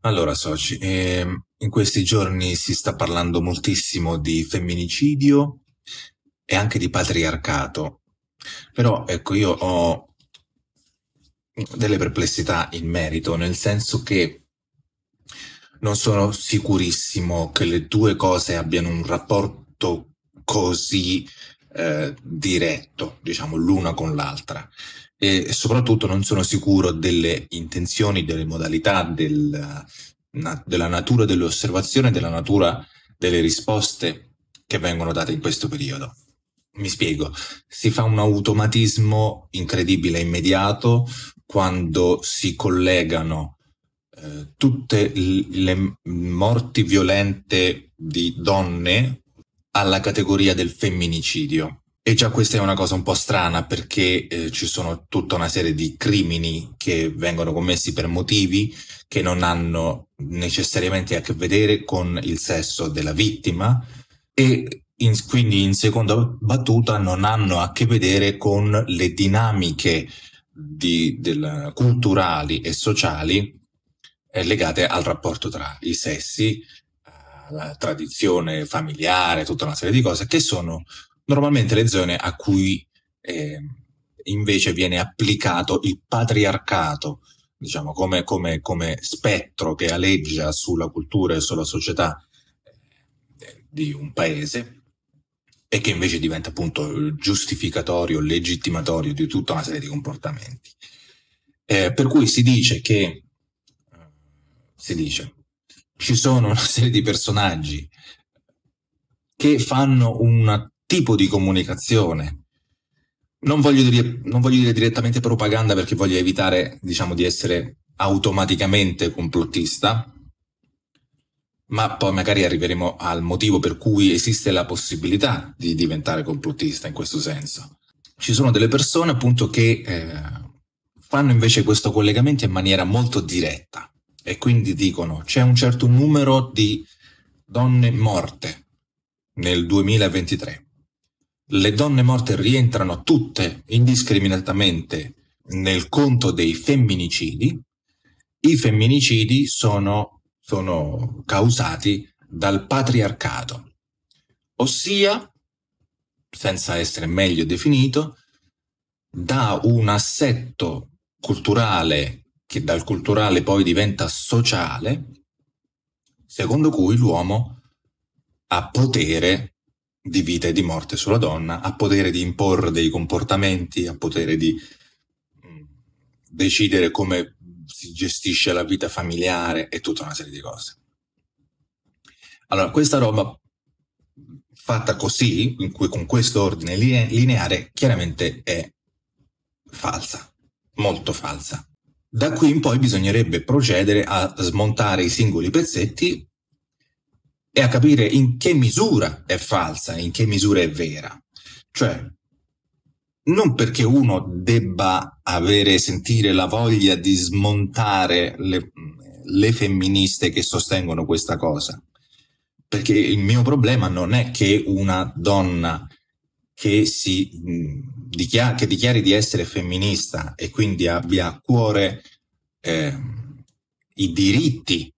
Allora, soci, ehm, in questi giorni si sta parlando moltissimo di femminicidio e anche di patriarcato, però ecco, io ho delle perplessità in merito, nel senso che non sono sicurissimo che le due cose abbiano un rapporto così eh, diretto, diciamo, l'una con l'altra e soprattutto non sono sicuro delle intenzioni, delle modalità, del, na, della natura dell'osservazione, della natura delle risposte che vengono date in questo periodo. Mi spiego, si fa un automatismo incredibile e immediato quando si collegano eh, tutte le morti violente di donne alla categoria del femminicidio e già questa è una cosa un po' strana perché eh, ci sono tutta una serie di crimini che vengono commessi per motivi che non hanno necessariamente a che vedere con il sesso della vittima e in, quindi in seconda battuta non hanno a che vedere con le dinamiche di, del, culturali e sociali eh, legate al rapporto tra i sessi, la tradizione familiare, tutta una serie di cose che sono normalmente le zone a cui eh, invece viene applicato il patriarcato, diciamo, come, come, come, spettro che aleggia sulla cultura e sulla società eh, di un paese e che invece diventa appunto giustificatorio, legittimatorio di tutta una serie di comportamenti. Eh, per cui si dice che eh, si dice, ci sono una serie di personaggi che fanno una tipo di comunicazione. Non voglio, dire, non voglio dire direttamente propaganda perché voglio evitare diciamo, di essere automaticamente complottista, ma poi magari arriveremo al motivo per cui esiste la possibilità di diventare complottista in questo senso. Ci sono delle persone appunto che eh, fanno invece questo collegamento in maniera molto diretta e quindi dicono c'è un certo numero di donne morte nel 2023 le donne morte rientrano tutte indiscriminatamente nel conto dei femminicidi. I femminicidi sono, sono causati dal patriarcato, ossia, senza essere meglio definito, da un assetto culturale che dal culturale poi diventa sociale, secondo cui l'uomo ha potere di vita e di morte sulla donna, ha potere di imporre dei comportamenti, ha potere di mm, decidere come si gestisce la vita familiare e tutta una serie di cose. Allora, questa roba fatta così, cui, con questo ordine lineare, chiaramente è falsa, molto falsa. Da qui in poi bisognerebbe procedere a smontare i singoli pezzetti e a capire in che misura è falsa e in che misura è vera. Cioè, non perché uno debba avere, sentire la voglia di smontare le, le femministe che sostengono questa cosa, perché il mio problema non è che una donna che, si, dichiar- che dichiari di essere femminista e quindi abbia a cuore eh, i diritti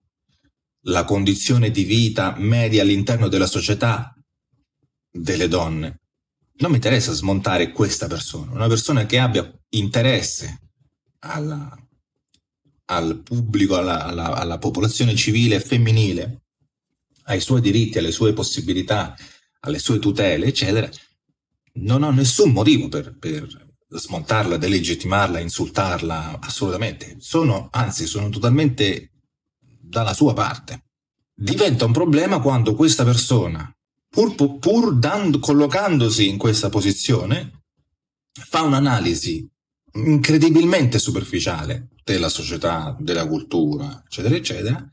la condizione di vita media all'interno della società delle donne. Non mi interessa smontare questa persona, una persona che abbia interesse alla, al pubblico, alla, alla, alla popolazione civile femminile, ai suoi diritti, alle sue possibilità, alle sue tutele, eccetera, non ho nessun motivo per, per, smontarla, delegittimarla, insultarla, assolutamente. Sono, anzi, sono totalmente dalla sua parte. Diventa un problema quando questa persona, pur, pur dando, collocandosi in questa posizione, fa un'analisi incredibilmente superficiale della società, della cultura, eccetera, eccetera,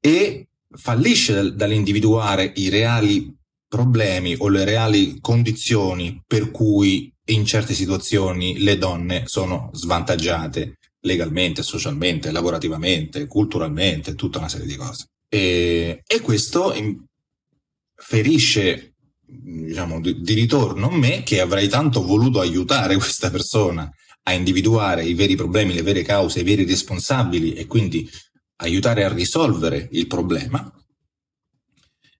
e fallisce dall'individuare i reali problemi o le reali condizioni per cui in certe situazioni le donne sono svantaggiate legalmente, socialmente, lavorativamente, culturalmente, tutta una serie di cose. E, e questo in, ferisce, diciamo, di, di ritorno me che avrei tanto voluto aiutare questa persona a individuare i veri problemi, le vere cause, i veri responsabili e quindi aiutare a risolvere il problema,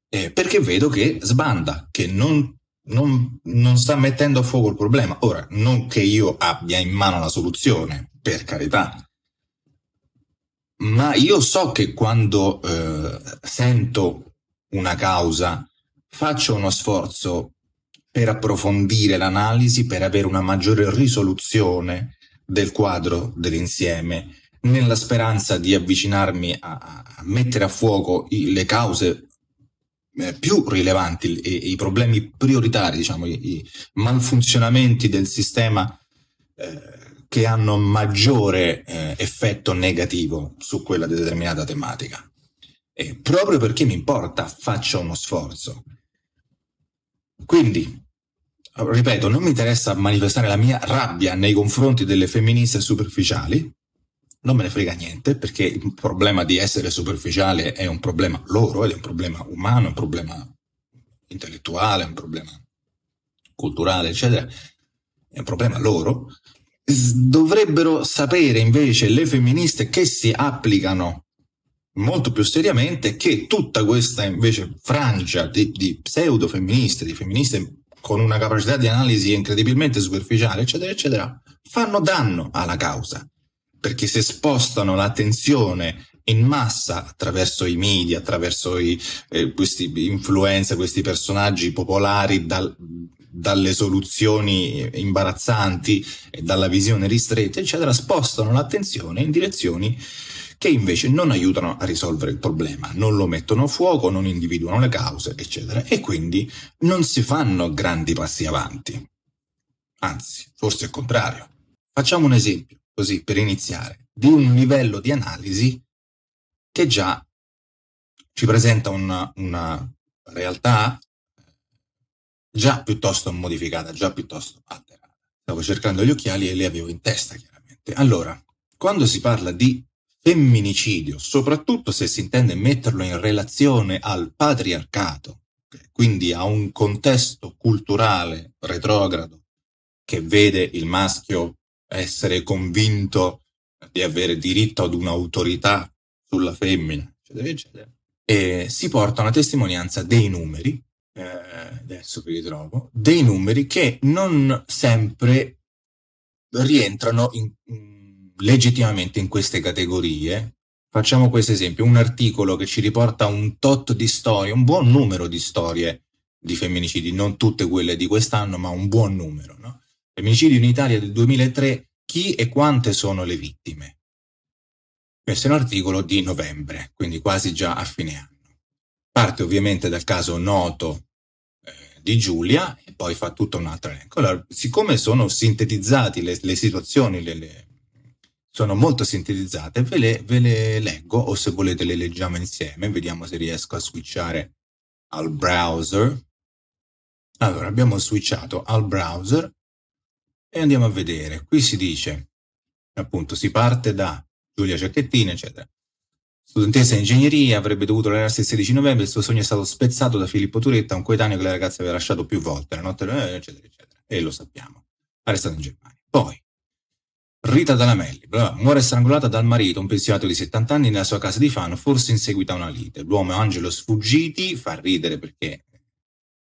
eh, perché vedo che sbanda, che non, non, non, sta mettendo a fuoco il problema. Ora, non che io abbia in mano la soluzione, per carità. Ma io so che quando eh, sento una causa faccio uno sforzo per approfondire l'analisi, per avere una maggiore risoluzione del quadro dell'insieme, nella speranza di avvicinarmi a, a mettere a fuoco i, le cause eh, più rilevanti, i, i, problemi prioritari, diciamo, i, i malfunzionamenti del sistema eh, che hanno maggiore eh, effetto negativo su quella determinata tematica. E proprio perché mi importa, faccio uno sforzo. Quindi, ripeto, non mi interessa manifestare la mia rabbia nei confronti delle femministe superficiali, non me ne frega niente perché il problema di essere superficiale è un problema loro, è un problema umano, è un problema intellettuale, è un problema culturale, eccetera, è un problema loro dovrebbero sapere invece le femministe che si applicano molto più seriamente che tutta questa invece frangia di, di pseudo femministe, di femministe con una capacità di analisi incredibilmente superficiale, eccetera, eccetera, fanno danno alla causa, perché se spostano l'attenzione in massa attraverso i media, attraverso i, eh, questi influencer, questi personaggi popolari dal, dalle soluzioni imbarazzanti e dalla visione ristretta, eccetera, spostano l'attenzione in direzioni che invece non aiutano a risolvere il problema, non lo mettono a fuoco, non individuano le cause, eccetera, e quindi non si fanno grandi passi avanti. Anzi, forse il contrario. Facciamo un esempio, così per iniziare, di un livello di analisi che già ci presenta una, una realtà già piuttosto modificata, già piuttosto alterata. Stavo cercando gli occhiali e li avevo in testa, chiaramente. Allora, quando si parla di femminicidio, soprattutto se si intende metterlo in relazione al patriarcato, quindi a un contesto culturale retrogrado che vede il maschio essere convinto di avere diritto ad un'autorità sulla femmina, eccetera, eccetera, e si porta una testimonianza dei numeri eh, adesso che li trovo, dei numeri che non sempre rientrano in, legittimamente in queste categorie. Facciamo questo esempio, un articolo che ci riporta un tot di storie, un buon numero di storie di femminicidi, non tutte quelle di quest'anno, ma un buon numero. No? Femminicidi in Italia del 2003, chi e quante sono le vittime? Questo è un articolo di novembre, quindi quasi già a fine anno. Parte ovviamente dal caso noto eh, di Giulia e poi fa tutta un'altra elenco. Allora, siccome sono sintetizzate le, le situazioni, le, le, sono molto sintetizzate, ve le, ve le leggo o se volete le leggiamo insieme, vediamo se riesco a switchare al browser. Allora, abbiamo switchato al browser e andiamo a vedere. Qui si dice, appunto, si parte da Giulia Cecchettini, eccetera. Studentessa in ingegneria, avrebbe dovuto allenarsi il 16 novembre, il suo sogno è stato spezzato da Filippo Turetta, un coetaneo che la ragazza aveva lasciato più volte, la notte, eccetera, eccetera. E lo sappiamo. Ha restato in Germania. Poi, Rita Dalamelli, muore strangolata dal marito, un pensionato di 70 anni, nella sua casa di Fano, forse in seguito a una lite. L'uomo Angelo Sfuggiti, fa ridere perché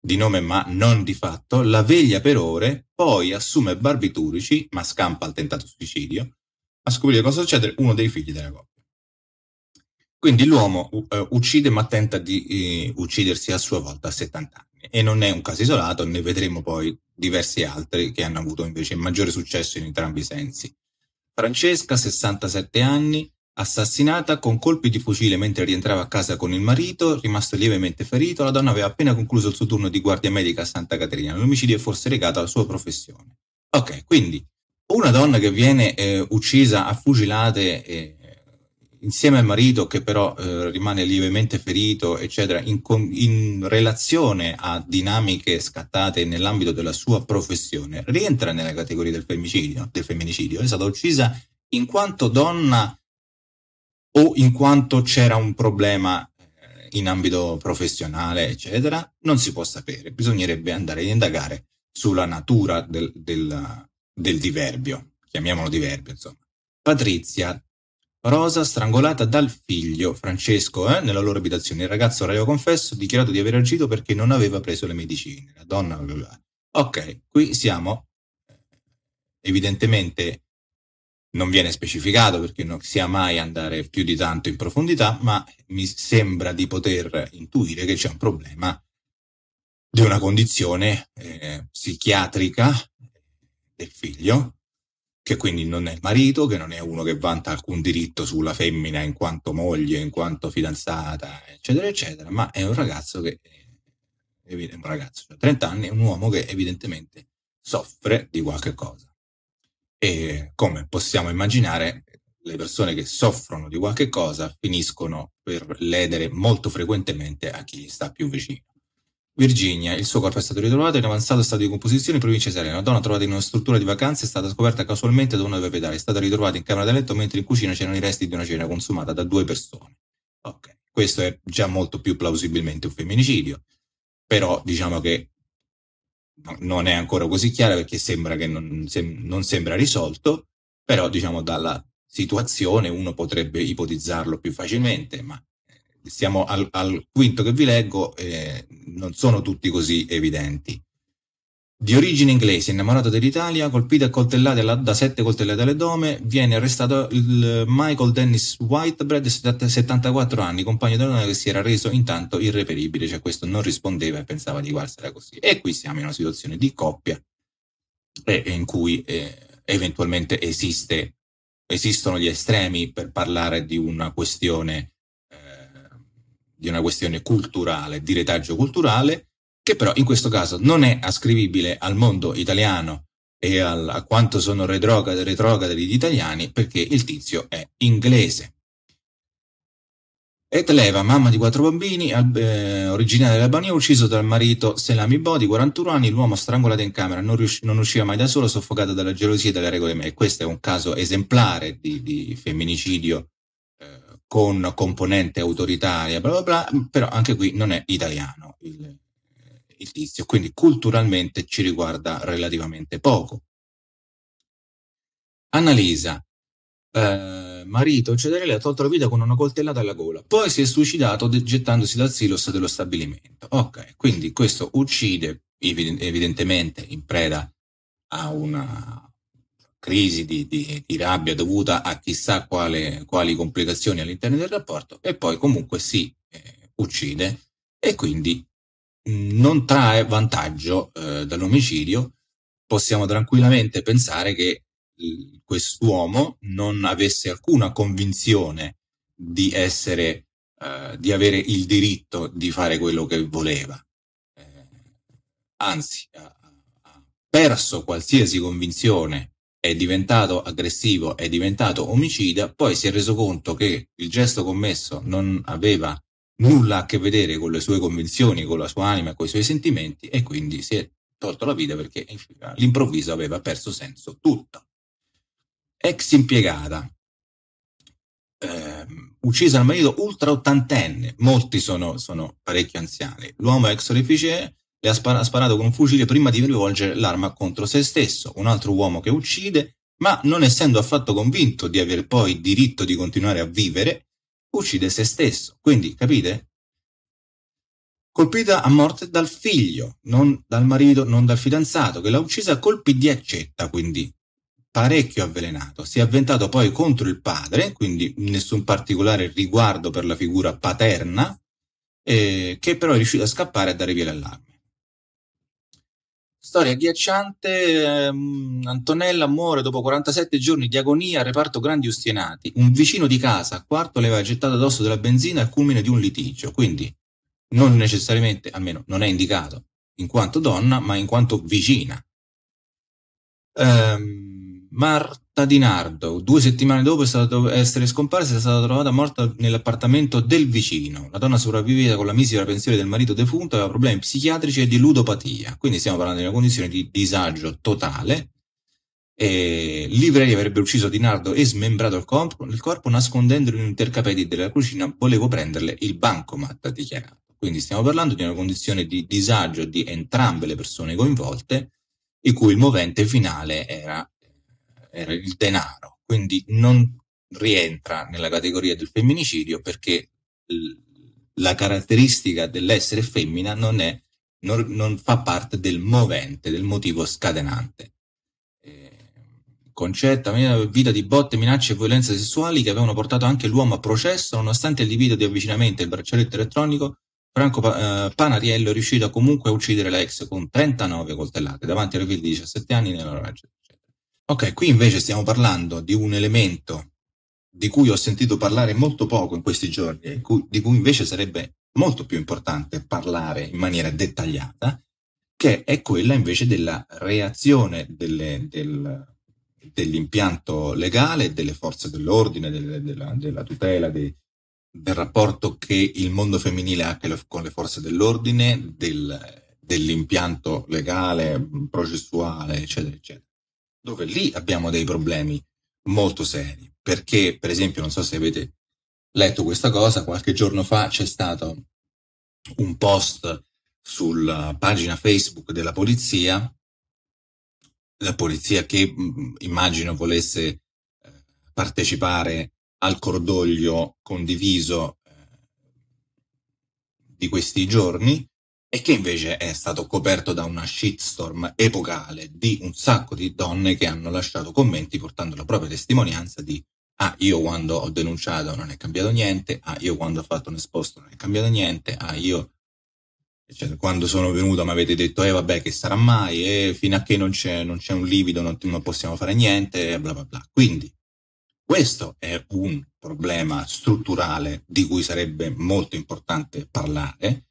di nome ma non di fatto, la veglia per ore, poi assume barbiturici, ma scampa al tentato suicidio, a scoprire cosa succede uno dei figli della coppia. Quindi l'uomo uh, uccide ma tenta di uh, uccidersi a sua volta a 70 anni e non è un caso isolato, ne vedremo poi diversi altri che hanno avuto invece maggiore successo in entrambi i sensi. Francesca, 67 anni, assassinata con colpi di fucile mentre rientrava a casa con il marito, rimasto lievemente ferito, la donna aveva appena concluso il suo turno di guardia medica a Santa Caterina. L'omicidio è forse legato alla sua professione. Ok, quindi una donna che viene eh, uccisa a fucilate eh, insieme al marito che però eh, rimane lievemente ferito, eccetera, in, in, relazione a dinamiche scattate nell'ambito della sua professione, rientra nella categoria del femminicidio, del femminicidio. È stata uccisa in quanto donna o in quanto c'era un problema eh, in ambito professionale, eccetera, non si può sapere. Bisognerebbe andare ad indagare sulla natura del, del, del diverbio, chiamiamolo diverbio, insomma. Patrizia Rosa strangolata dal figlio Francesco eh, nella loro abitazione. Il ragazzo aveva confesso, dichiarato di aver agito perché non aveva preso le medicine. La donna... Bla bla. Ok, qui siamo eh, evidentemente non viene specificato perché non sia mai andare più di tanto in profondità, ma mi sembra di poter intuire che c'è un problema di una condizione eh, psichiatrica del figlio che quindi non è marito, che non è uno che vanta alcun diritto sulla femmina in quanto moglie, in quanto fidanzata, eccetera, eccetera, ma è un ragazzo che, è eh, un ragazzo, cioè 30 anni, è un uomo che evidentemente soffre di qualche cosa. E come possiamo immaginare, le persone che soffrono di qualche cosa finiscono per ledere molto frequentemente a chi gli sta più vicino. Virginia. Il suo corpo è stato ritrovato in avanzato stato di composizione in provincia Serena. La donna trovata in una struttura di vacanze è stata scoperta casualmente da una dei proprietari. È stata ritrovata in camera da letto mentre in cucina c'erano i resti di una cena consumata da due persone. Ok, questo è già molto più plausibilmente un femminicidio, però diciamo che non è ancora così chiara perché sembra che non, sem- non sembra risolto, però diciamo dalla situazione uno potrebbe ipotizzarlo più facilmente, ma siamo al, al quinto che vi leggo, eh, non sono tutti così evidenti. Di origine inglese, innamorato dell'Italia, colpito e coltellato da sette coltellate alle dome, viene arrestato Michael Dennis Whitebread, 74 anni, compagno donna che si era reso intanto irreperibile, cioè questo non rispondeva e pensava di guardarsela così. E qui siamo in una situazione di coppia eh, in cui eh, eventualmente esiste, esistono gli estremi per parlare di una questione di una questione culturale, di retaggio culturale, che però in questo caso non è ascrivibile al mondo italiano e al, a quanto sono retrograde, retrograde gli italiani perché il tizio è inglese. Et Leva, mamma di quattro bambini, eh, originaria dell'Albania, ucciso dal marito Selami Bo, 41 anni, l'uomo strangolato in camera, non, non, usciva mai da solo, soffocato dalla gelosia e dalle regole. Ma questo è un caso esemplare di, di femminicidio con componente autoritaria, bla bla bla, però anche qui non è italiano il, il tizio, quindi culturalmente ci riguarda relativamente poco. Annalisa, eh, marito, eccetera, le ha tolto la vita con una coltellata alla gola, poi si è suicidato gettandosi dal silos dello stabilimento. Ok, quindi questo uccide evidentemente in preda a una, crisi di, di, di rabbia dovuta a chissà quale, quali complicazioni all'interno del rapporto e poi comunque si eh, uccide e quindi non trae vantaggio eh, dall'omicidio, possiamo tranquillamente pensare che quest'uomo non avesse alcuna convinzione di essere, eh, di avere il diritto di fare quello che voleva. Eh, anzi, ha perso qualsiasi convinzione è diventato aggressivo, è diventato omicida, poi si è reso conto che il gesto commesso non aveva nulla a che vedere con le sue convinzioni, con la sua anima, con i suoi sentimenti e quindi si è tolto la vita perché all'improvviso aveva perso senso tutto. Ex impiegata, eh, uccisa dal marito ultra ottantenne, molti sono, sono parecchio anziani, l'uomo ex orefice le ha spara- sparato con un fucile prima di rivolgere l'arma contro se stesso, un altro uomo che uccide, ma non essendo affatto convinto di aver poi diritto di continuare a vivere, uccide se stesso. Quindi, capite? Colpita a morte dal figlio, non dal marito, non dal fidanzato, che l'ha uccisa a colpi di accetta, quindi parecchio avvelenato. Si è avventato poi contro il padre, quindi nessun particolare riguardo per la figura paterna, eh, che però è riuscito a scappare e a dare via l'allarme. Storia agghiacciante, ehm, Antonella muore dopo 47 giorni di agonia al reparto Grandi Ustienati. Un vicino di casa, a quarto, le aveva gettato addosso della benzina al culmine di un litigio, quindi non necessariamente, almeno non è indicato, in quanto donna, ma in quanto vicina. Ehm, Mar- di Nardo. Due settimane dopo è stato, essere scomparsa è stata trovata morta nell'appartamento del vicino. La donna sopravviveva con la misera pensione del marito defunto, aveva problemi psichiatrici e di ludopatia. Quindi stiamo parlando di una condizione di disagio totale. E Livrei avrebbe ucciso Di Nardo e smembrato il, corpo, il corpo nascondendolo in un intercapedi della cucina. Volevo prenderle il bancomat, ha dichiarato. Quindi stiamo parlando di una condizione di disagio di entrambe le persone coinvolte, in cui il movente finale era era il denaro, quindi non rientra nella categoria del femminicidio perché la caratteristica dell'essere femmina non, è, non, non fa parte del movente, del motivo scatenante. Eh, concetta vita di botte, minacce e violenze sessuali che avevano portato anche l'uomo a processo, nonostante il divieto di avvicinamento e il braccialetto elettronico, Franco eh, Panariello è riuscito comunque a uccidere l'ex con 39 coltellate davanti alla figlia di 17 anni nella ragione. Ok, qui invece stiamo parlando di un elemento di cui ho sentito parlare molto poco in questi giorni, di cui invece sarebbe molto più importante parlare in maniera dettagliata, che è quella invece della reazione delle, del, dell'impianto legale, delle forze dell'ordine, delle, della, della, tutela, de, del rapporto che il mondo femminile ha con le forze dell'ordine, del, dell'impianto legale, processuale, eccetera, eccetera dove lì abbiamo dei problemi molto seri, perché per esempio, non so se avete letto questa cosa, qualche giorno fa c'è stato un post sulla pagina Facebook della polizia, la polizia che mm, immagino volesse eh, partecipare al cordoglio condiviso eh, di questi giorni, e che invece è stato coperto da una shitstorm epocale di un sacco di donne che hanno lasciato commenti portando la propria testimonianza di ah io quando ho denunciato non è cambiato niente, ah io quando ho fatto un esposto non è cambiato niente, ah io cioè, quando sono venuto mi avete detto eh vabbè che sarà mai, eh, fino a che non c'è, non c'è un livido non, non possiamo fare niente, bla bla bla. Quindi questo è un problema strutturale di cui sarebbe molto importante parlare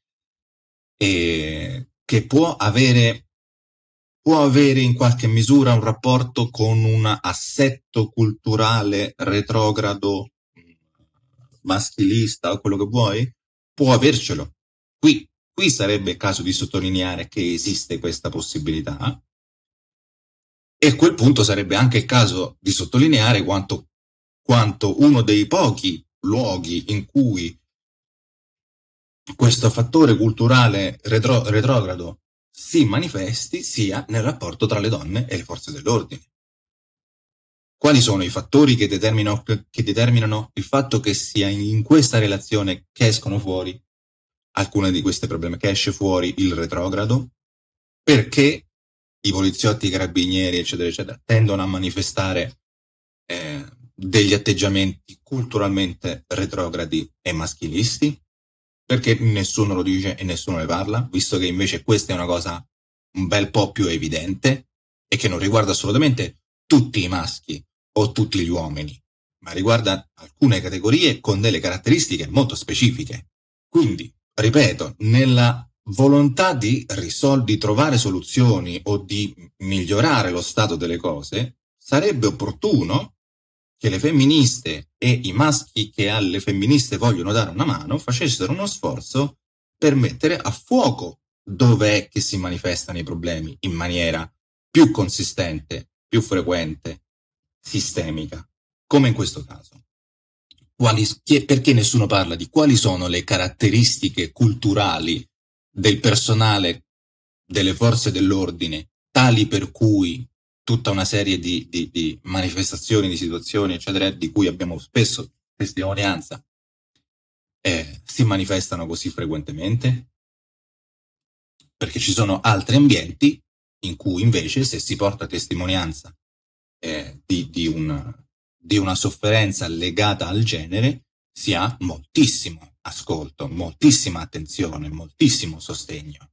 eh, che può avere, può avere in qualche misura un rapporto con un assetto culturale retrogrado mm, maschilista o quello che vuoi, può avercelo. Qui, qui sarebbe il caso di sottolineare che esiste questa possibilità e a quel punto sarebbe anche il caso di sottolineare quanto, quanto uno dei pochi luoghi in cui questo fattore culturale retro- retrogrado si manifesti sia nel rapporto tra le donne e le forze dell'ordine. Quali sono i fattori che determinano, che determinano il fatto che sia in questa relazione che escono fuori alcune di queste problemi, che esce fuori il retrogrado? Perché i poliziotti, i carabinieri, eccetera, eccetera, tendono a manifestare eh, degli atteggiamenti culturalmente retrogradi e maschilisti? Perché nessuno lo dice e nessuno ne parla, visto che invece questa è una cosa un bel po' più evidente e che non riguarda assolutamente tutti i maschi o tutti gli uomini, ma riguarda alcune categorie con delle caratteristiche molto specifiche. Quindi, ripeto, nella volontà di, risol- di trovare soluzioni o di migliorare lo stato delle cose, sarebbe opportuno che le femministe e i maschi che alle femministe vogliono dare una mano facessero uno sforzo per mettere a fuoco dov'è che si manifestano i problemi in maniera più consistente, più frequente, sistemica, come in questo caso. Quali, perché nessuno parla di quali sono le caratteristiche culturali del personale delle forze dell'ordine tali per cui tutta una serie di, di, di manifestazioni, di situazioni, eccetera, di cui abbiamo spesso testimonianza, eh, si manifestano così frequentemente? Perché ci sono altri ambienti in cui invece se si porta testimonianza eh, di, di, una, di una sofferenza legata al genere, si ha moltissimo ascolto, moltissima attenzione, moltissimo sostegno.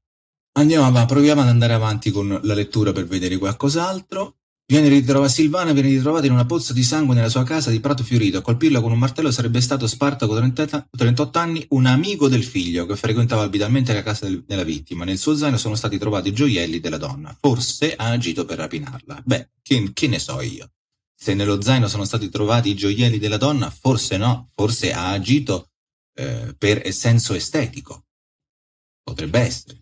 Andiamo avanti, proviamo ad andare avanti con la lettura per vedere qualcos'altro. Viene ritrova, Silvana viene ritrovata in una pozza di sangue nella sua casa di Prato Fiorito. A colpirla con un martello sarebbe stato Spartaco, 30, 38 anni, un amico del figlio che frequentava abitualmente la casa del, della vittima. Nel suo zaino sono stati trovati i gioielli della donna. Forse ha agito per rapinarla. Beh, che, che ne so io. Se nello zaino sono stati trovati i gioielli della donna, forse no, forse ha agito eh, per senso estetico. Potrebbe essere.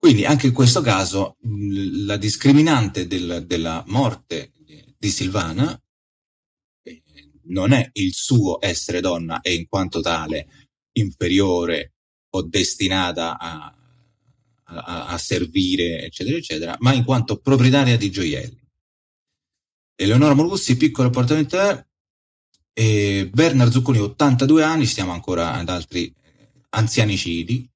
Quindi anche in questo caso mm, la discriminante del, della morte di Silvana eh, non è il suo essere donna e in quanto tale inferiore o destinata a, a, a, servire, eccetera, eccetera, ma in quanto proprietaria di gioielli. Eleonora Morgussi, piccolo appartamento eh? e Bernard Zucconi, 82 anni, stiamo ancora ad altri anzianicidi,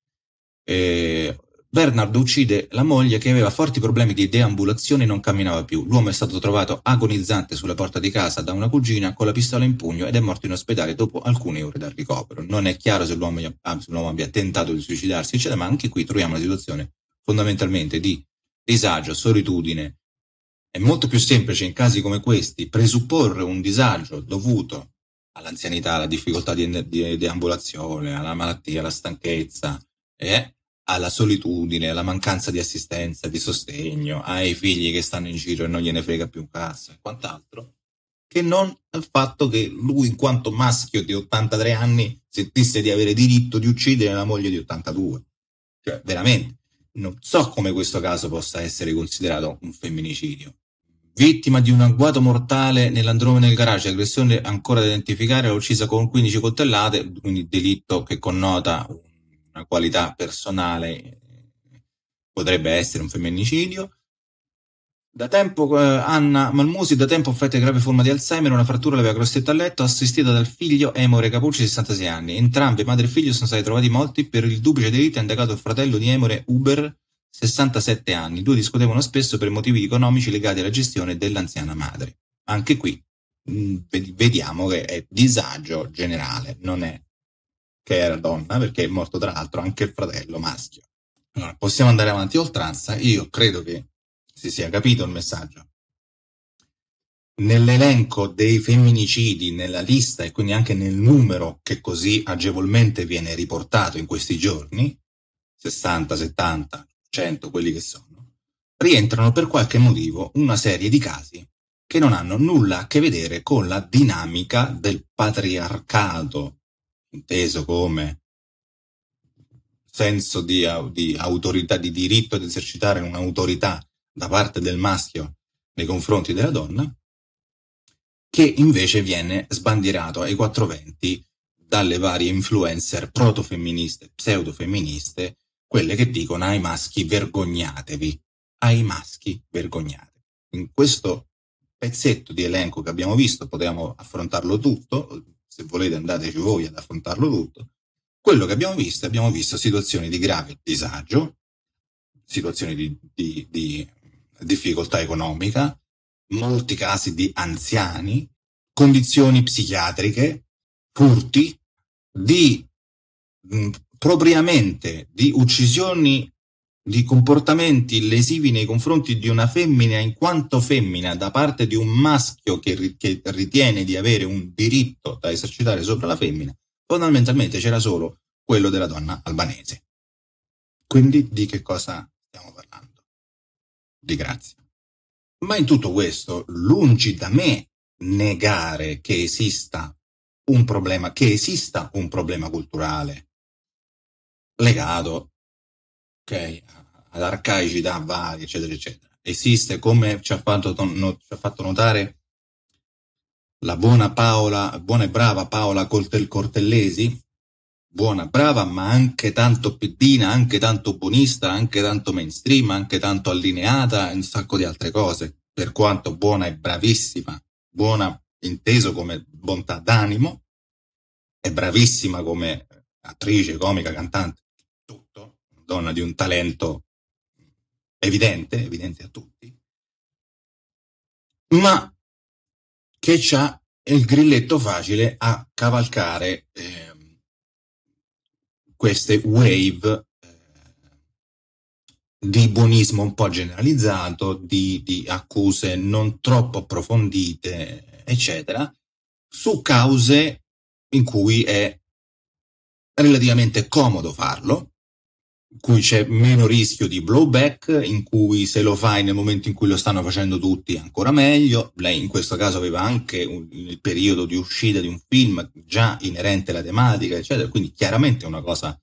eh, Bernard uccide la moglie che aveva forti problemi di deambulazione e non camminava più. L'uomo è stato trovato agonizzante sulla porta di casa da una cugina con la pistola in pugno ed è morto in ospedale dopo alcune ore dal ricovero. Non è chiaro se l'uomo, se l'uomo abbia tentato di suicidarsi, eccetera, ma anche qui troviamo una situazione fondamentalmente di disagio, solitudine. È molto più semplice in casi come questi presupporre un disagio dovuto all'anzianità, alla difficoltà di deambulazione, alla malattia, alla stanchezza, e eh? alla solitudine, alla mancanza di assistenza, di sostegno, ai figli che stanno in giro e non gliene frega più un cazzo e quant'altro, che non al fatto che lui, in quanto maschio di 83 anni, sentisse di avere diritto di uccidere la moglie di 82. Cioè, veramente, non so come questo caso possa essere considerato un femminicidio. Vittima di un agguato mortale nell'androme del garage, aggressione ancora da identificare, l'ha uccisa con 15 coltellate, quindi delitto che connota un una qualità personale potrebbe essere un femminicidio. Da tempo eh, Anna Malmusi da tempo affetta grave forma di Alzheimer, una frattura l'aveva crostetta a letto, assistita dal figlio Emore Capucci, 66 anni. Entrambi, madre e figlio, sono stati trovati morti per il duplice delitto indagato il fratello di Emore Uber, 67 anni. I due discutevano spesso per motivi economici legati alla gestione dell'anziana madre. Anche qui mm, vediamo che è disagio generale, non è che era donna, perché è morto tra l'altro anche il fratello maschio. Allora, possiamo andare avanti oltranza, io credo che si sia capito il messaggio. Nell'elenco dei femminicidi, nella lista e quindi anche nel numero che così agevolmente viene riportato in questi giorni, 60, 70, 100, quelli che sono, rientrano per qualche motivo una serie di casi che non hanno nulla a che vedere con la dinamica del patriarcato inteso come senso di, di autorità, di diritto ad esercitare un'autorità da parte del maschio nei confronti della donna, che invece viene sbandierato ai 420 dalle varie influencer protofemministe, pseudofemministe, quelle che dicono ai maschi vergognatevi, ai maschi vergognatevi. In questo pezzetto di elenco che abbiamo visto potevamo affrontarlo tutto, se volete andateci voi ad affrontarlo tutto, quello che abbiamo visto, abbiamo visto situazioni di grave disagio, situazioni di, di, di difficoltà economica, molti casi di anziani, condizioni psichiatriche, furti, di mh, propriamente di uccisioni di comportamenti lesivi nei confronti di una femmina in quanto femmina da parte di un maschio che, ri- che ritiene di avere un diritto da esercitare sopra la femmina, fondamentalmente c'era solo quello della donna albanese. Quindi di che cosa stiamo parlando? Di grazia. Ma in tutto questo, lungi da me negare che esista un problema, che esista un problema culturale legato ok, ad arcaicità varie, eccetera, eccetera. Esiste, come ci ha fatto, no, ci ha fatto notare la buona Paola, buona e brava Paola Coltel Cortellesi, buona, brava, ma anche tanto peddina, anche tanto buonista, anche tanto mainstream, anche tanto allineata e un sacco di altre cose. Per quanto buona e bravissima, buona inteso come bontà d'animo, è bravissima come attrice, comica, cantante donna di un talento evidente, evidente a tutti, ma che ha il grilletto facile a cavalcare eh, queste wave eh, di buonismo un po' generalizzato, di, di, accuse non troppo approfondite, eccetera, su cause in cui è relativamente comodo farlo, in cui c'è meno rischio di blowback, in cui se lo fai nel momento in cui lo stanno facendo tutti ancora meglio. Lei in questo caso aveva anche un, il periodo di uscita di un film già inerente alla tematica, eccetera, quindi chiaramente è una cosa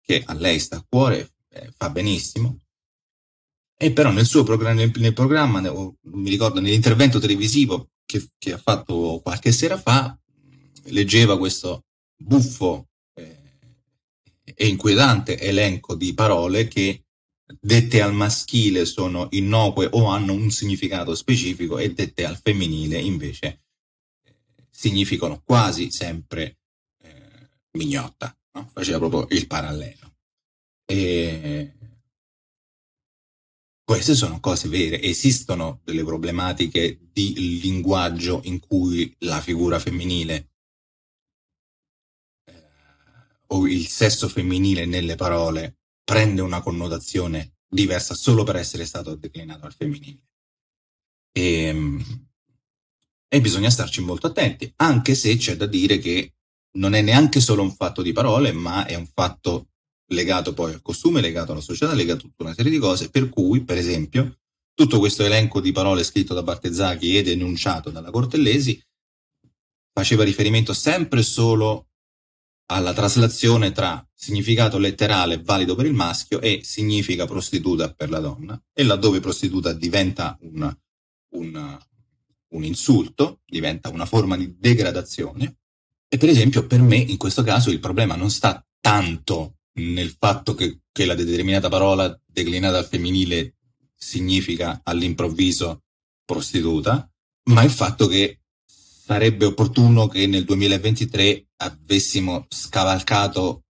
che a lei sta a cuore, eh, fa benissimo. E però nel suo programma, nel, nel programma ne, mi ricordo nell'intervento televisivo che, che ha fatto qualche sera fa, leggeva questo buffo e inquietante elenco di parole che dette al maschile sono innocue o hanno un significato specifico e dette al femminile invece significano quasi sempre eh, mignotta, no? faceva proprio il parallelo. E queste sono cose vere, esistono delle problematiche di linguaggio in cui la figura femminile o il sesso femminile nelle parole prende una connotazione diversa solo per essere stato declinato al femminile. E, ehm, e bisogna starci molto attenti, anche se c'è da dire che non è neanche solo un fatto di parole, ma è un fatto legato poi al costume, legato alla società, legato a tutta una serie di cose, per cui, per esempio, tutto questo elenco di parole scritto da Bartezzacchi e denunciato dalla Cortellesi faceva riferimento sempre solo alla traslazione tra significato letterale valido per il maschio e significa prostituta per la donna e laddove prostituta diventa un, un, un insulto, diventa una forma di degradazione e per esempio per me in questo caso il problema non sta tanto nel fatto che, che la determinata parola declinata al femminile significa all'improvviso prostituta, ma il fatto che sarebbe opportuno che nel 2023 avessimo scavalcato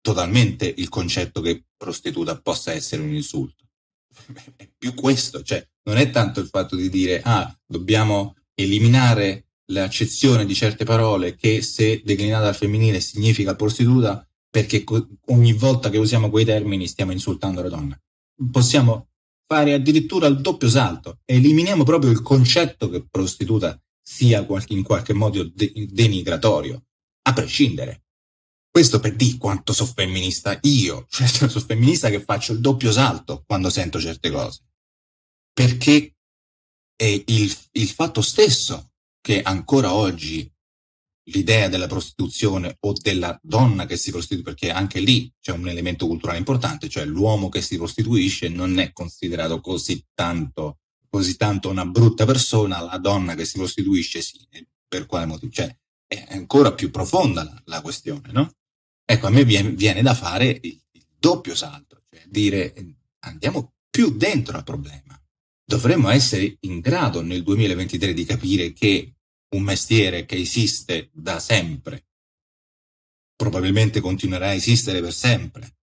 totalmente il concetto che prostituta possa essere un insulto. È più questo, cioè non è tanto il fatto di dire ah, dobbiamo eliminare l'accezione di certe parole che se declinata al femminile significa prostituta perché ogni volta che usiamo quei termini stiamo insultando la donna. Possiamo fare addirittura il doppio salto, eliminiamo proprio il concetto che prostituta sia in qualche modo de- denigratorio, a prescindere. Questo per dire quanto sono femminista io, cioè sono femminista che faccio il doppio salto quando sento certe cose, perché è il, il fatto stesso che ancora oggi l'idea della prostituzione o della donna che si prostituisce, perché anche lì c'è un elemento culturale importante, cioè l'uomo che si prostituisce non è considerato così tanto così tanto una brutta persona, la donna che si prostituisce, sì, per quale motivo? Cioè, è ancora più profonda la, la questione, no? Ecco, a me viene, viene da fare il, il doppio salto, cioè dire andiamo più dentro al problema. Dovremmo essere in grado nel 2023 di capire che un mestiere che esiste da sempre, probabilmente continuerà a esistere per sempre.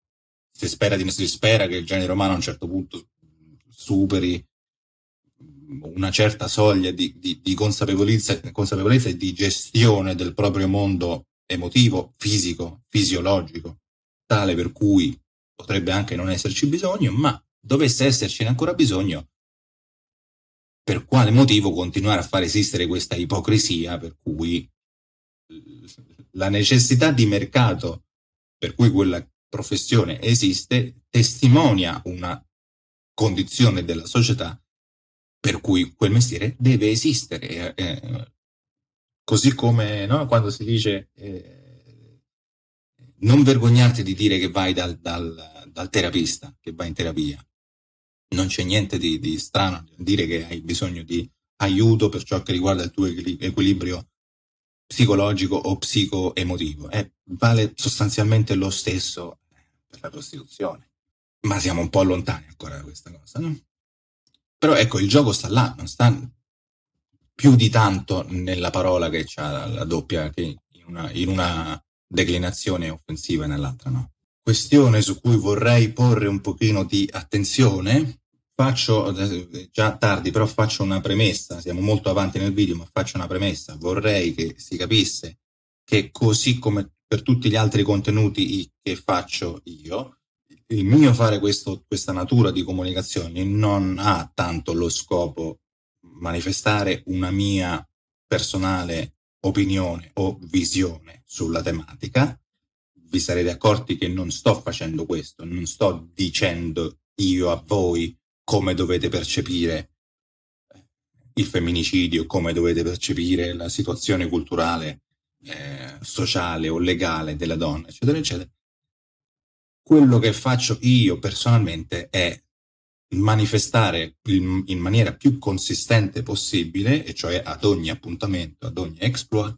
Si spera, di, si spera che il genere umano a un certo punto superi una certa soglia di, di, di consapevolezza, consapevolezza e di gestione del proprio mondo emotivo, fisico, fisiologico, tale per cui potrebbe anche non esserci bisogno, ma dovesse essercene ancora bisogno, per quale motivo continuare a far esistere questa ipocrisia per cui la necessità di mercato per cui quella professione esiste testimonia una condizione della società per cui quel mestiere deve esistere. Eh, eh, così come no? quando si dice eh, non vergognarti di dire che vai dal, dal, dal, terapista, che vai in terapia. Non c'è niente di, di strano dire che hai bisogno di aiuto per ciò che riguarda il tuo equilibrio psicologico o psicoemotivo. Eh, vale sostanzialmente lo stesso per la prostituzione. Ma siamo un po' lontani ancora da questa cosa, no? Però ecco, il gioco sta là, non sta più di tanto nella parola che c'ha la doppia, che in una, in una declinazione offensiva e nell'altra no. Questione su cui vorrei porre un pochino di attenzione, faccio eh, già tardi, però faccio una premessa, siamo molto avanti nel video, ma faccio una premessa, vorrei che si capisse che così come per tutti gli altri contenuti che faccio io, il mio fare questo, questa natura di comunicazione non ha tanto lo scopo manifestare una mia personale opinione o visione sulla tematica. Vi sarete accorti che non sto facendo questo, non sto dicendo io a voi come dovete percepire eh, il femminicidio, come dovete percepire la situazione culturale, eh, sociale o legale della donna, eccetera, eccetera quello che faccio io personalmente è manifestare in maniera più consistente possibile, e cioè ad ogni appuntamento, ad ogni exploit,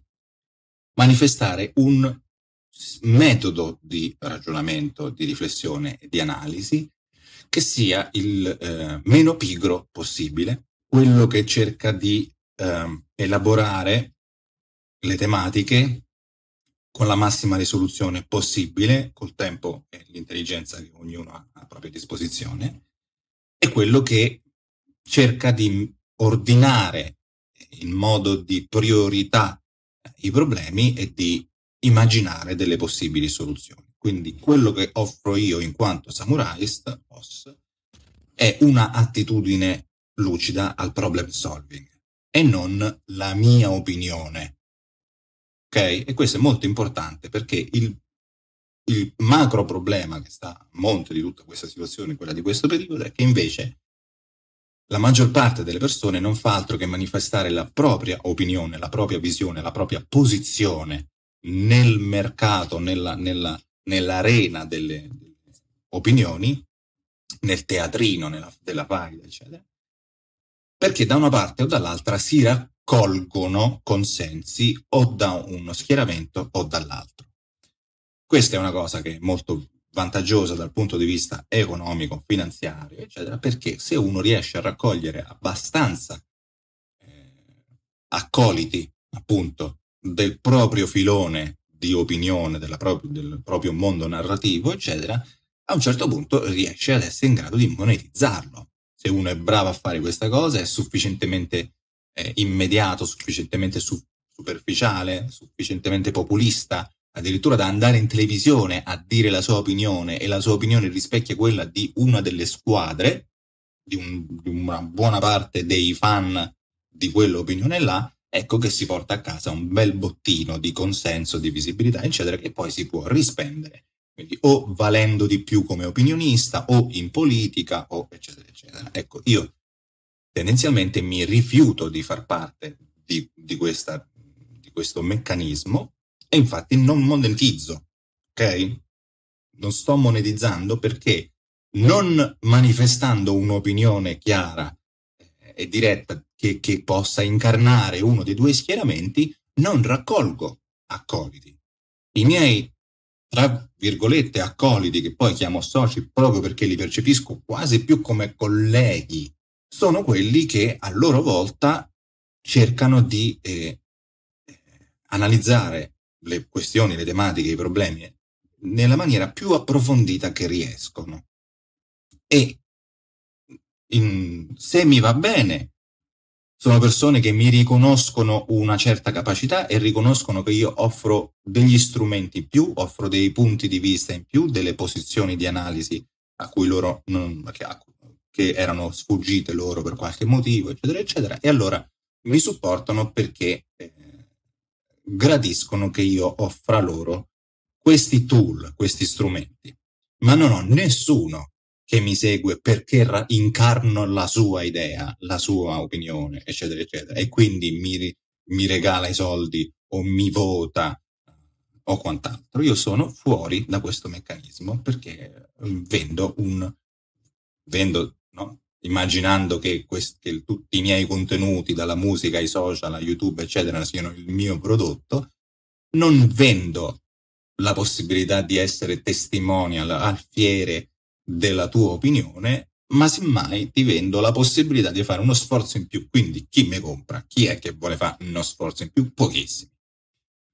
manifestare un metodo di ragionamento, di riflessione e di analisi che sia il eh, meno pigro possibile, quello che cerca di eh, elaborare le tematiche, con la massima risoluzione possibile, col tempo e l'intelligenza che ognuno ha a propria disposizione, e quello che cerca di ordinare in modo di priorità eh, i problemi e di immaginare delle possibili soluzioni. Quindi quello che offro io in quanto samuraist OS, è una attitudine lucida al problem solving e non la mia opinione Okay? E questo è molto importante perché il, il macro problema che sta a monte di tutta questa situazione, quella di questo periodo, è che invece la maggior parte delle persone non fa altro che manifestare la propria opinione, la propria visione, la propria posizione nel mercato, nella, nella, nell'arena delle, opinioni, nel teatrino nella, della faida, eccetera, perché da una parte o dall'altra si, raccontano colgono consensi o da uno schieramento o dall'altro. Questa è una cosa che è molto vantaggiosa dal punto di vista economico, finanziario, eccetera, perché se uno riesce a raccogliere abbastanza eh, accoliti, appunto, del proprio filone di opinione, pro- del proprio mondo narrativo, eccetera, a un certo punto riesce ad essere in grado di monetizzarlo. Se uno è bravo a fare questa cosa, è sufficientemente eh, immediato, sufficientemente su- superficiale, sufficientemente populista, addirittura da andare in televisione a dire la sua opinione e la sua opinione rispecchia quella di una delle squadre, di, un, di una buona parte dei fan di quell'opinione là, ecco che si porta a casa un bel bottino di consenso, di visibilità, eccetera, che poi si può rispendere. Quindi o valendo di più come opinionista, o in politica, o eccetera, eccetera. Ecco, io tendenzialmente mi rifiuto di far parte di, di, questa, di questo meccanismo e infatti non monetizzo, ok? Non sto monetizzando perché non manifestando un'opinione chiara eh, e diretta che, che, possa incarnare uno dei due schieramenti, non raccolgo accoliti. I miei, tra virgolette, accoliti, che poi chiamo soci proprio perché li percepisco quasi più come colleghi sono quelli che a loro volta cercano di eh, eh, analizzare le questioni, le tematiche, i problemi nella maniera più approfondita che riescono. E in, se mi va bene, sono persone che mi riconoscono una certa capacità e riconoscono che io offro degli strumenti in più, offro dei punti di vista in più, delle posizioni di analisi a cui loro non, a che erano sfuggite loro per qualche motivo, eccetera, eccetera, e allora mi supportano perché eh, gradiscono che io offra loro questi tool, questi strumenti, ma non ho nessuno che mi segue perché ra- incarno la sua idea, la sua opinione, eccetera, eccetera, e quindi mi, mi regala i soldi o mi vota eh, o quant'altro. Io sono fuori da questo meccanismo perché eh, vendo un, vendo no? immaginando che, questi, che, tutti i miei contenuti, dalla musica ai social, a YouTube, eccetera, siano il mio prodotto, non vendo la possibilità di essere testimonial, alfiere della tua opinione, ma semmai ti vendo la possibilità di fare uno sforzo in più. Quindi chi mi compra? Chi è che vuole fare uno sforzo in più? Pochissimi.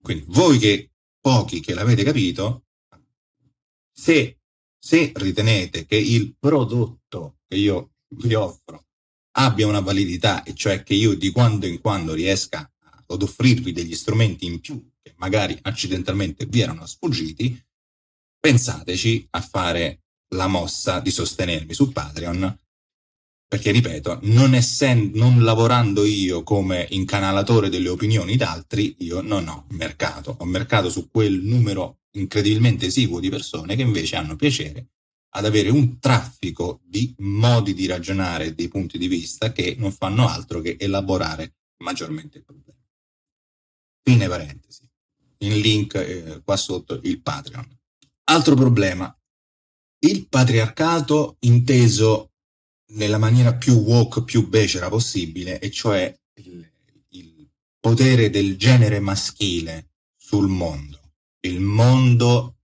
Quindi voi che pochi che l'avete capito, se se ritenete che il prodotto che io vi offro abbia una validità, e cioè che io di quando in quando riesca ad offrirvi degli strumenti in più che magari accidentalmente vi erano sfuggiti, pensateci a fare la mossa di sostenermi su Patreon, perché ripeto, non, essendo, non lavorando io come incanalatore delle opinioni d'altri, io non ho mercato, ho mercato su quel numero incredibilmente esiguo di persone che invece hanno piacere ad avere un traffico di modi di ragionare e di punti di vista che non fanno altro che elaborare maggiormente il problema. Fine parentesi. Il link eh, qua sotto il Patreon. Altro problema. Il patriarcato inteso nella maniera più woke, più becera possibile, e cioè il, il potere del genere maschile sul mondo il mondo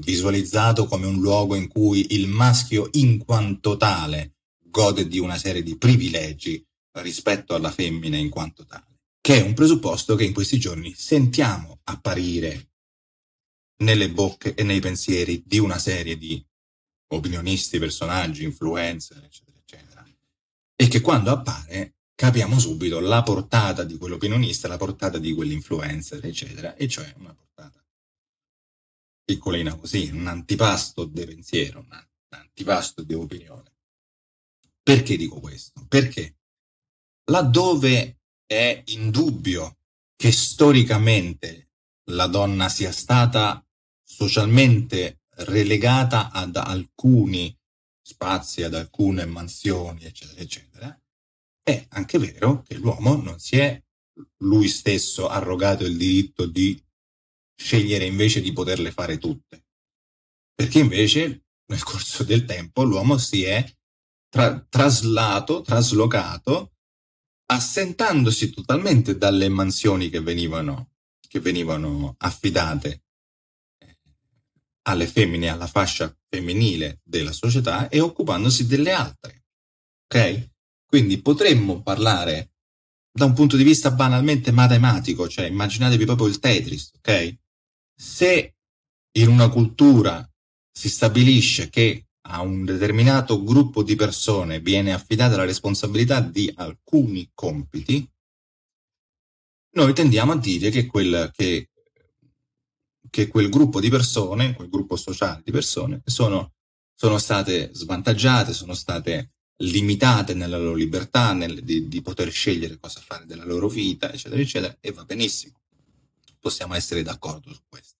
visualizzato come un luogo in cui il maschio in quanto tale gode di una serie di privilegi rispetto alla femmina in quanto tale, che è un presupposto che in questi giorni sentiamo apparire nelle bocche e nei pensieri di una serie di opinionisti, personaggi, influencer, eccetera, eccetera. E che quando appare capiamo subito la portata di quell'opinionista, la portata di quell'influencer, eccetera, e cioè una portata piccolina così, un antipasto di pensiero, un antipasto di opinione. Perché dico questo? Perché laddove è indubbio che storicamente la donna sia stata socialmente relegata ad alcuni spazi, ad alcune mansioni, eccetera, eccetera, è anche vero che l'uomo non si è lui stesso arrogato il diritto di scegliere invece di poterle fare tutte. Perché invece nel corso del tempo l'uomo si è tra- traslato, traslocato, assentandosi totalmente dalle mansioni che venivano, che venivano affidate eh, alle femmine, alla fascia femminile della società e occupandosi delle altre. Ok? Quindi potremmo parlare da un punto di vista banalmente matematico, cioè immaginatevi proprio il Tetris, ok? Se in una cultura si stabilisce che a un determinato gruppo di persone viene affidata la responsabilità di alcuni compiti, noi tendiamo a dire che quel, che, che quel gruppo di persone, quel gruppo sociale di persone, sono, sono state svantaggiate, sono state limitate nella loro libertà nel, di, di poter scegliere cosa fare della loro vita, eccetera, eccetera, e va benissimo possiamo essere d'accordo su questo.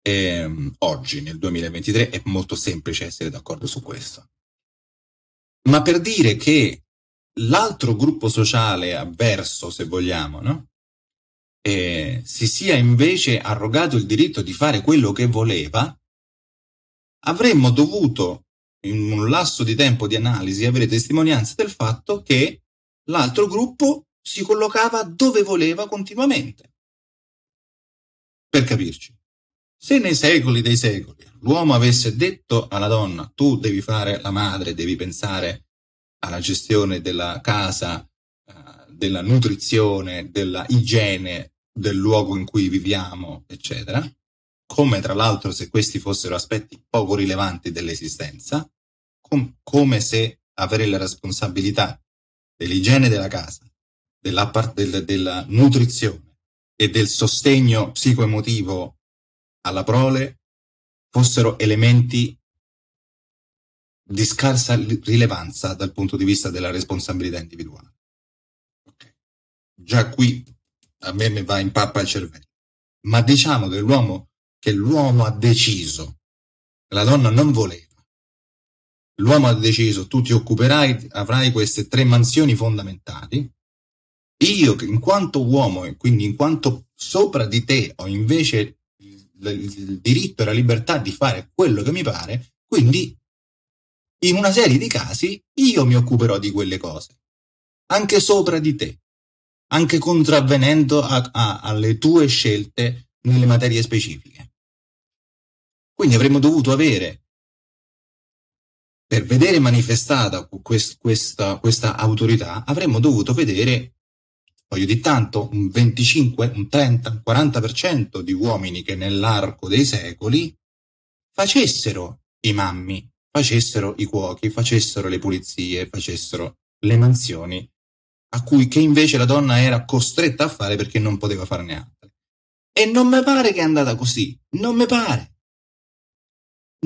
E, ehm, oggi, nel 2023, è molto semplice essere d'accordo su questo. Ma per dire che l'altro gruppo sociale avverso, se vogliamo, no? e, ehm, si sia invece arrogato il diritto di fare quello che voleva, avremmo dovuto, in un lasso di tempo di analisi, avere testimonianza del fatto che l'altro gruppo si collocava dove voleva continuamente. Per capirci, se nei secoli dei secoli l'uomo avesse detto alla donna tu devi fare la madre, devi pensare alla gestione della casa, eh, della nutrizione, della igiene, del luogo in cui viviamo, eccetera, come tra l'altro se questi fossero aspetti poco rilevanti dell'esistenza, com- come se avere la responsabilità dell'igiene della casa, della, part- del- della nutrizione, e del sostegno psicoemotivo alla prole fossero elementi di scarsa rilevanza dal punto di vista della responsabilità individuale. Okay. Già qui a me mi va in pappa il cervello. Ma diciamo che l'uomo, che l'uomo ha deciso, la donna non voleva. L'uomo ha deciso, tu ti occuperai, avrai queste tre mansioni fondamentali, io, in quanto uomo, e quindi in quanto sopra di te, ho invece il, il diritto e la libertà di fare quello che mi pare, quindi in una serie di casi io mi occuperò di quelle cose, anche sopra di te, anche contravvenendo a, a, alle tue scelte nelle materie specifiche. Quindi avremmo dovuto avere, per vedere manifestata quest, questa, questa autorità, avremmo dovuto vedere voglio di tanto, un 25, un 30, un 40% di uomini che nell'arco dei secoli facessero i mammi, facessero i cuochi, facessero le pulizie, facessero le mansioni, a cui che invece la donna era costretta a fare perché non poteva farne altre. E non mi pare che è andata così, non mi pare.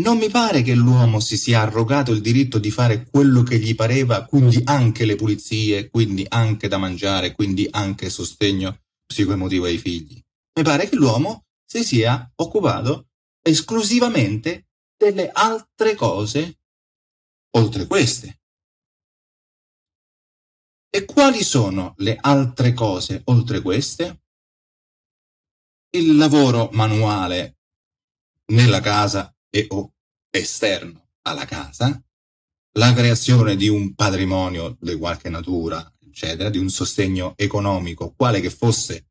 Non mi pare che l'uomo si sia arrogato il diritto di fare quello che gli pareva, quindi anche le pulizie, quindi anche da mangiare, quindi anche sostegno psicoemotivo ai figli. Mi pare che l'uomo si sia occupato esclusivamente delle altre cose oltre queste. E quali sono le altre cose oltre queste? Il lavoro manuale nella casa e o esterno alla casa, la creazione di un patrimonio di qualche natura, eccetera, di un sostegno economico, quale che fosse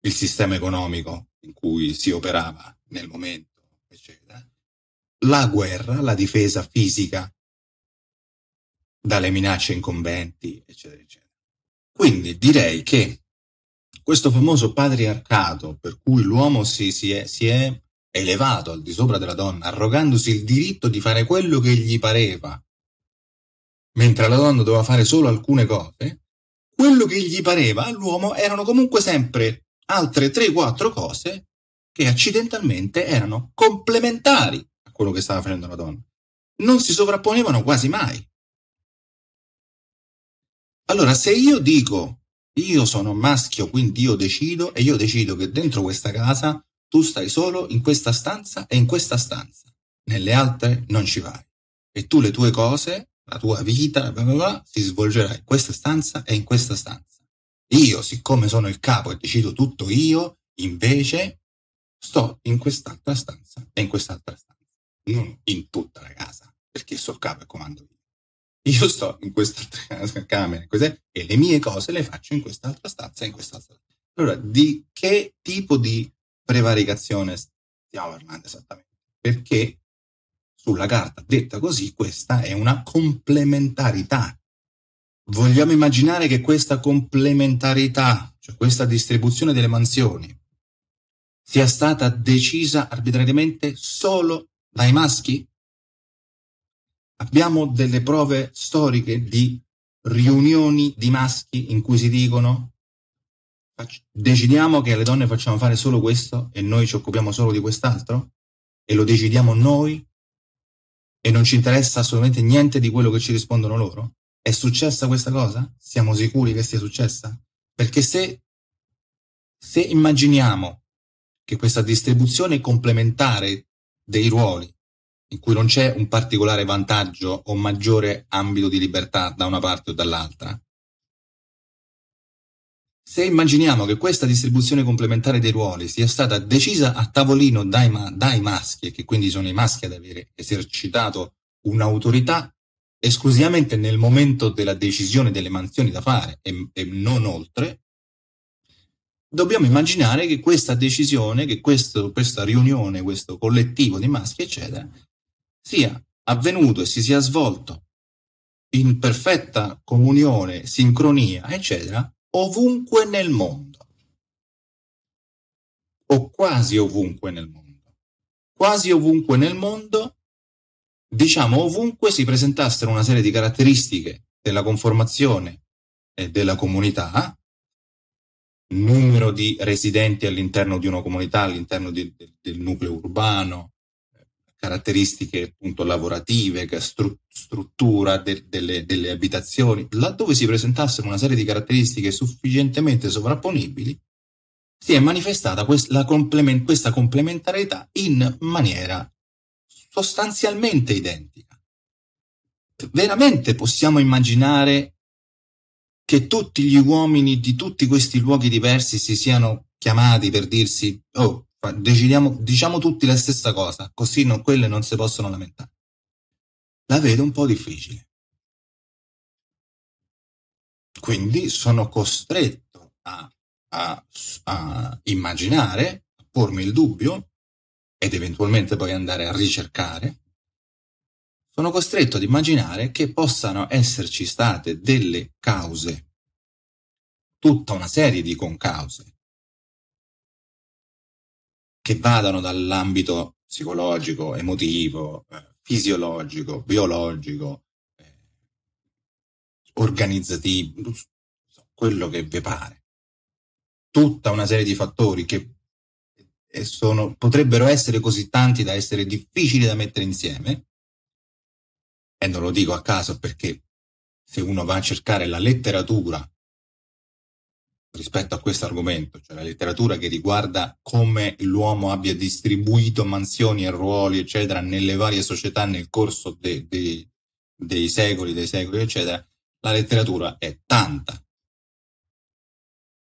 il sistema economico in cui si operava nel momento, eccetera, la guerra, la difesa fisica dalle minacce incombenti, eccetera, eccetera. Quindi direi che questo famoso patriarcato per cui l'uomo si, si, è, si è elevato al di sopra della donna, arrogandosi il diritto di fare quello che gli pareva, mentre la donna doveva fare solo alcune cose, quello che gli pareva all'uomo erano comunque sempre altre 3-4 cose che accidentalmente erano complementari a quello che stava facendo la donna. Non si sovrapponevano quasi mai. Allora, se io dico io sono maschio, quindi io decido e io decido che dentro questa casa tu stai solo in questa stanza e in questa stanza, nelle altre non ci vai. E tu le tue cose, la tua vita, bla bla bla, si svolgerà in questa stanza e in questa stanza. Io, siccome sono il capo e decido tutto io, invece sto in quest'altra stanza e in quest'altra stanza. Non in tutta la casa, perché sono capo e comando io. Io sto in quest'altra camera cos'è? e le mie cose le faccio in quest'altra stanza e in quest'altra. Allora, di che tipo di prevaricazione stiamo parlando esattamente? Perché sulla carta, detta così, questa è una complementarità. Vogliamo immaginare che questa complementarità, cioè questa distribuzione delle mansioni, sia stata decisa arbitrariamente solo dai maschi? Abbiamo delle prove storiche di riunioni di maschi in cui si dicono decidiamo che alle donne facciamo fare solo questo e noi ci occupiamo solo di quest'altro e lo decidiamo noi e non ci interessa assolutamente niente di quello che ci rispondono loro? È successa questa cosa? Siamo sicuri che sia successa? Perché se, se immaginiamo che questa distribuzione complementare dei ruoli, in cui non c'è un particolare vantaggio o maggiore ambito di libertà da una parte o dall'altra, se immaginiamo che questa distribuzione complementare dei ruoli sia stata decisa a tavolino dai, ma- dai maschi, e che quindi sono i maschi ad avere esercitato un'autorità esclusivamente nel momento della decisione delle mansioni da fare e, e non oltre, dobbiamo immaginare che questa decisione, che questo, questa riunione, questo collettivo di maschi, eccetera, sia avvenuto e si sia svolto in perfetta comunione, sincronia, eccetera, ovunque nel mondo, o quasi ovunque nel mondo. Quasi ovunque nel mondo, diciamo ovunque si presentassero una serie di caratteristiche della conformazione e della comunità, numero di residenti all'interno di una comunità, all'interno di, del, del nucleo urbano, caratteristiche appunto lavorative, stru- struttura de- delle, delle abitazioni, laddove si presentassero una serie di caratteristiche sufficientemente sovrapponibili, si è manifestata questa complementarietà in maniera sostanzialmente identica. Veramente possiamo immaginare che tutti gli uomini di tutti questi luoghi diversi si siano chiamati per dirsi, oh, decidiamo, diciamo tutti la stessa cosa, così non, quelle non si possono lamentare. La vedo un po' difficile. Quindi sono costretto a, a, a immaginare, a pormi il dubbio ed eventualmente poi andare a ricercare. Sono costretto ad immaginare che possano esserci state delle cause, tutta una serie di concause, che vadano dall'ambito psicologico, emotivo, eh, fisiologico, biologico, eh, organizzativo, quello che vi pare. Tutta una serie di fattori che eh, sono, potrebbero essere così tanti da essere difficili da mettere insieme, e non lo dico a caso perché se uno va a cercare la letteratura rispetto a questo argomento, cioè la letteratura che riguarda come l'uomo abbia distribuito mansioni e ruoli, eccetera, nelle varie società nel corso de, de, dei secoli, dei secoli, eccetera, la letteratura è tanta.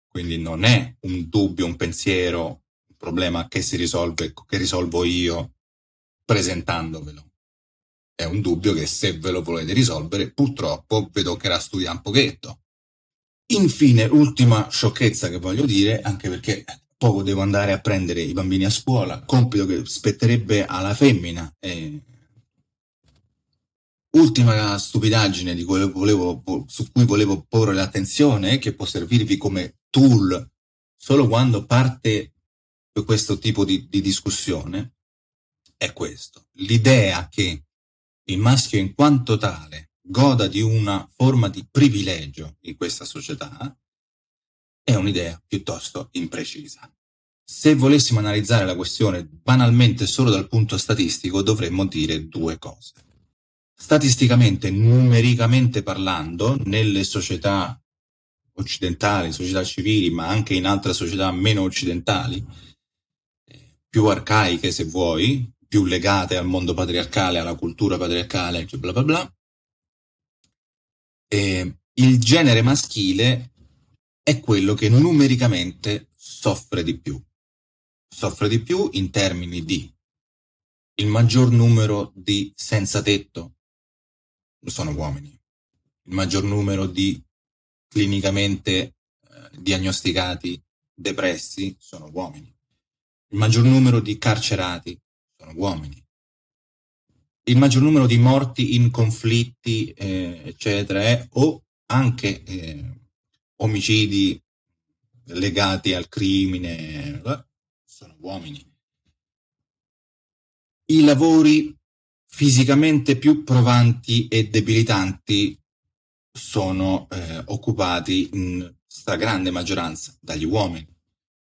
Quindi non è un dubbio, un pensiero, un problema che si risolve, che risolvo io presentandovelo. È un dubbio che se ve lo volete risolvere, purtroppo vedo che la studia un pochetto Infine, ultima sciocchezza che voglio dire, anche perché poco devo andare a prendere i bambini a scuola, compito che spetterebbe alla femmina. Eh, ultima stupidaggine volevo, su cui volevo porre l'attenzione, eh, che può servirvi come tool solo quando parte questo tipo di, di discussione, è questo. L'idea che il maschio in quanto tale goda di una forma di privilegio in questa società, è un'idea piuttosto imprecisa. Se volessimo analizzare la questione banalmente solo dal punto statistico, dovremmo dire due cose. Statisticamente, numericamente parlando, nelle società occidentali, società civili, ma anche in altre società meno occidentali, eh, più arcaiche se vuoi, più legate al mondo patriarcale, alla cultura patriarcale, bla bla bla, eh, il genere maschile è quello che numericamente soffre di più. Soffre di più in termini di il maggior numero di senza tetto sono uomini, il maggior numero di clinicamente eh, diagnosticati depressi sono uomini, il maggior numero di carcerati sono uomini, il maggior numero di morti in conflitti, eh, eccetera, eh, o anche eh, omicidi legati al crimine, eh, sono uomini. I lavori fisicamente più provanti e debilitanti sono eh, occupati in stragrande maggioranza dagli uomini.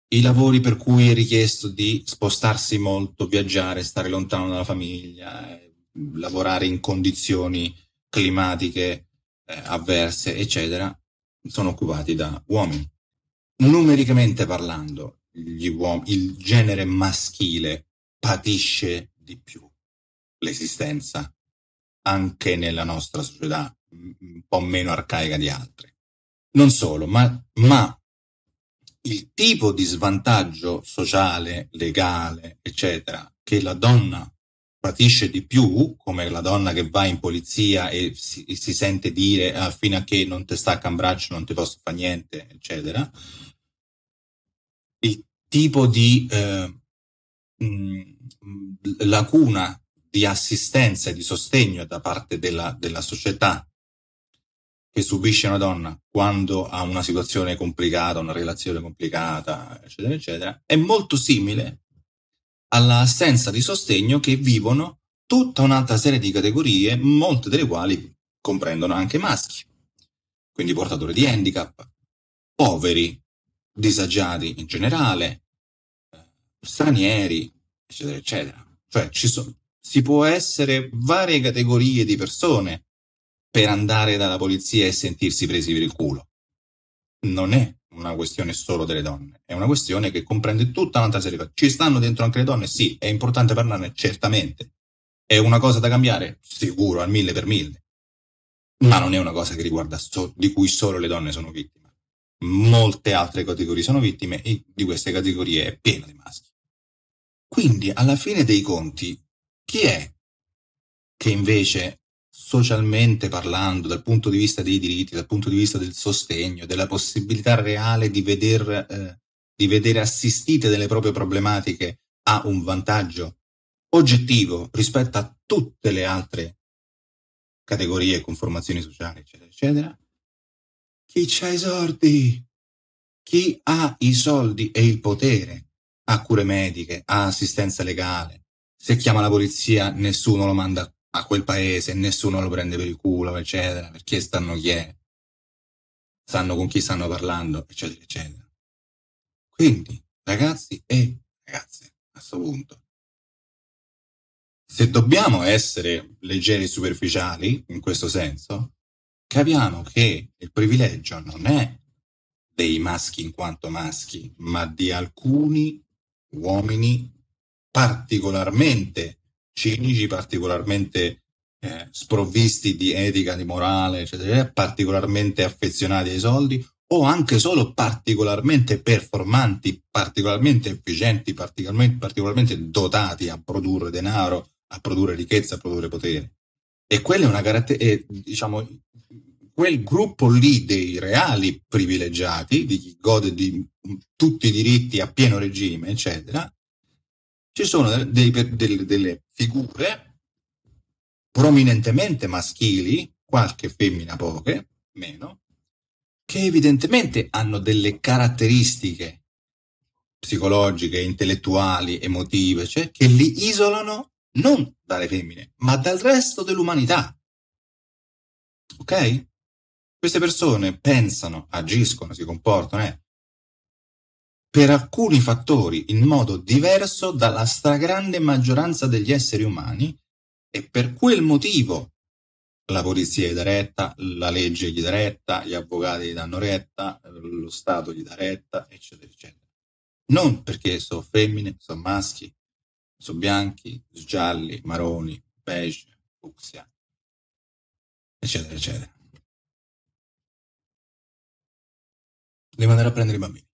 I lavori per cui è richiesto di spostarsi molto, viaggiare, stare lontano dalla famiglia, eh, lavorare in condizioni climatiche eh, avverse, eccetera, sono occupati da uomini. Numericamente parlando, uom- il genere maschile patisce di più l'esistenza anche nella nostra società un po' meno arcaica di altre. Non solo, ma, ma il tipo di svantaggio sociale, legale, eccetera, che la donna patisce di più, come la donna che va in polizia e si, si sente dire ah, fino a che non ti stacca un braccio non ti posso fare niente, eccetera. Il tipo di eh, mh, lacuna di assistenza e di sostegno da parte della, della società che subisce una donna quando ha una situazione complicata, una relazione complicata, eccetera, eccetera, è molto simile all'assenza di sostegno che vivono tutta un'altra serie di categorie, molte delle quali comprendono anche maschi, quindi portatori di handicap, poveri, disagiati in generale, eh, stranieri, eccetera, eccetera. Cioè ci sono, si può essere varie categorie di persone per andare dalla polizia e sentirsi presi per il culo. Non è una questione solo delle donne, è una questione che comprende tutta un'altra serie di cose. Ci stanno dentro anche le donne? Sì, è importante parlarne, certamente. È una cosa da cambiare? Sicuro, al mille per mille. Ma non è una cosa che riguarda so- di cui solo le donne sono vittime. Molte altre categorie sono vittime e di queste categorie è pieno di maschi. Quindi, alla fine dei conti, chi è che invece socialmente parlando, dal punto di vista dei diritti, dal punto di vista del sostegno, della possibilità reale di, veder, eh, di vedere assistite delle proprie problematiche, ha un vantaggio oggettivo rispetto a tutte le altre categorie, conformazioni sociali, eccetera, eccetera. Chi ha i soldi? Chi ha i soldi e il potere ha cure mediche, ha assistenza legale. Se chiama la polizia, nessuno lo manda a a quel paese e nessuno lo prende per il culo, eccetera, perché stanno chi è, sanno con chi stanno parlando, eccetera, eccetera. Quindi, ragazzi e ragazze, a questo punto, se dobbiamo essere leggeri e superficiali in questo senso, capiamo che il privilegio non è dei maschi in quanto maschi, ma di alcuni uomini particolarmente cinici, particolarmente eh, sprovvisti di etica, di morale, eccetera, particolarmente affezionati ai soldi o anche solo particolarmente performanti, particolarmente efficienti, particolarmente, particolarmente dotati a produrre denaro, a produrre ricchezza, a produrre potere. E quella è una caratteristica, diciamo, quel gruppo lì dei reali privilegiati, di chi gode di mm, tutti i diritti a pieno regime, eccetera, ci sono dei, dei, delle figure prominentemente maschili, qualche femmina poche, meno, che evidentemente hanno delle caratteristiche psicologiche, intellettuali, emotive, cioè, che li isolano non dalle femmine, ma dal resto dell'umanità. Ok? Queste persone pensano, agiscono, si comportano, eh, per alcuni fattori in modo diverso dalla stragrande maggioranza degli esseri umani e per quel motivo la polizia gli dà retta, la legge gli dà retta, gli avvocati gli danno retta, lo Stato gli dà retta, eccetera, eccetera. Non perché sono femmine, sono maschi, sono bianchi, gialli, maroni, beige, fucsia, eccetera, eccetera. Devo andare a prendere i bambini.